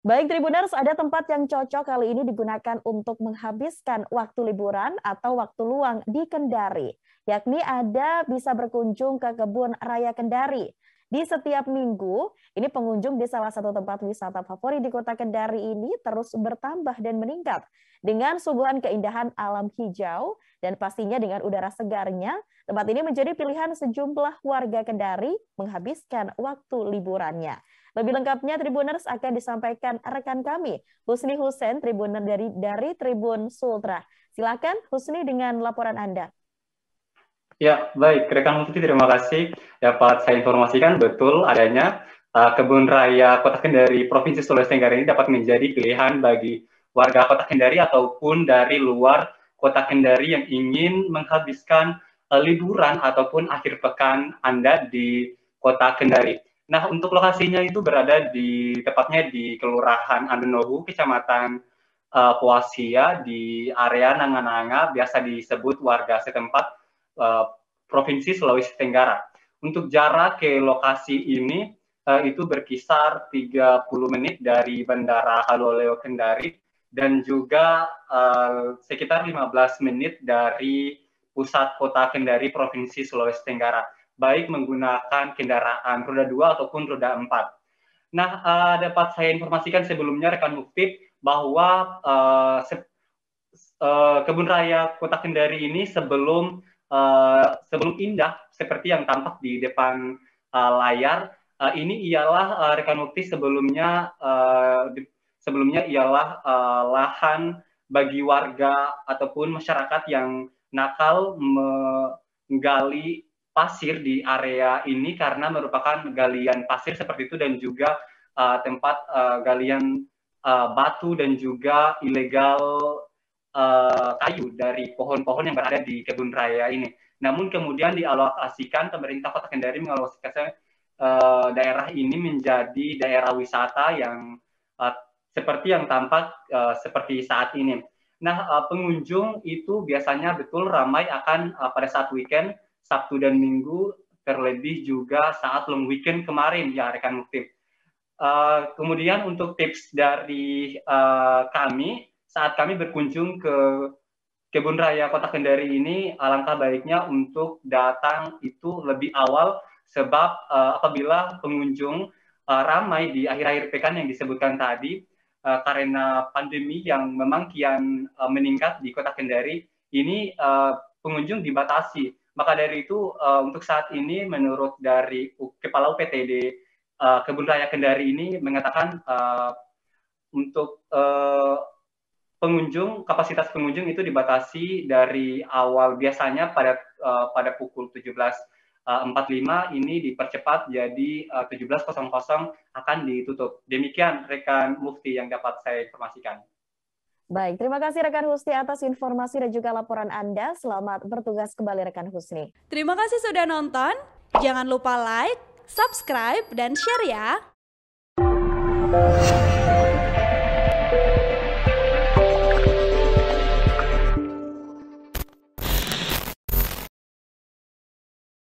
Baik Tribuners, ada tempat yang cocok kali ini digunakan untuk menghabiskan waktu liburan atau waktu luang di Kendari, yakni ada bisa berkunjung ke Kebun Raya Kendari. Di setiap minggu, ini pengunjung di salah satu tempat wisata favorit di kota Kendari ini terus bertambah dan meningkat. Dengan suguhan keindahan alam hijau dan pastinya dengan udara segarnya, tempat ini menjadi pilihan sejumlah warga Kendari menghabiskan waktu liburannya. Lebih lengkapnya Tribuners akan disampaikan rekan kami, Husni Husen, Tribuner dari dari Tribun Sultra. Silakan Husni dengan laporan Anda. Ya, baik. Rekan Menteri terima kasih. Dapat saya informasikan betul adanya uh, kebun raya Kota Kendari Provinsi Sulawesi Tenggara ini dapat menjadi pilihan bagi warga Kota Kendari ataupun dari luar Kota Kendari yang ingin menghabiskan uh, liburan ataupun akhir pekan Anda di Kota Kendari. Nah, untuk lokasinya itu berada di tepatnya di Kelurahan Andenohu, Kecamatan uh, Poasia di area Nanga, biasa disebut warga setempat Eh, Provinsi Sulawesi Tenggara. Untuk jarak ke lokasi ini uh, itu berkisar 30 menit dari Bandara Haloleo Kendari dan juga uh, sekitar 15 menit dari pusat kota Kendari Provinsi Sulawesi Tenggara, baik menggunakan kendaraan roda 2 ataupun roda 4. Nah, uh, dapat saya informasikan sebelumnya rekan bukti bahwa uh, uh, Kebun Raya Kota Kendari ini sebelum uh, sebelum indah seperti yang tampak di depan uh, layar uh, ini ialah uh, bukti sebelumnya uh, di, sebelumnya ialah uh, lahan bagi warga ataupun masyarakat yang nakal menggali pasir di area ini karena merupakan galian pasir seperti itu dan juga uh, tempat uh, galian uh, batu dan juga ilegal uh, kayu dari pohon-pohon yang berada di kebun raya ini. Namun kemudian dialokasikan pemerintah Kota Kendari mengalokasikan uh, daerah ini menjadi daerah wisata yang uh, seperti yang tampak uh, seperti saat ini. Nah, uh, pengunjung itu biasanya betul ramai akan uh, pada saat weekend, Sabtu dan Minggu, terlebih juga saat long weekend kemarin ya rekan mukti. Uh, kemudian untuk tips dari uh, kami saat kami berkunjung ke Kebun Raya Kota Kendari ini alangkah baiknya untuk datang itu lebih awal sebab uh, apabila pengunjung uh, ramai di akhir-akhir pekan yang disebutkan tadi uh, karena pandemi yang memang kian uh, meningkat di Kota Kendari ini uh, pengunjung dibatasi. Maka dari itu uh, untuk saat ini menurut dari Kepala UPTD uh, Kebun Raya Kendari ini mengatakan uh, untuk uh, pengunjung kapasitas pengunjung itu dibatasi dari awal biasanya pada uh, pada pukul 17.45 eh, ini dipercepat jadi eh, uh, 17.00 akan ditutup. Demikian rekan Mufti yang dapat saya informasikan. Baik, terima kasih rekan Husni atas informasi dan juga laporan Anda. Selamat bertugas kembali rekan Husni. Terima kasih sudah nonton. Jangan lupa like, subscribe, dan share ya.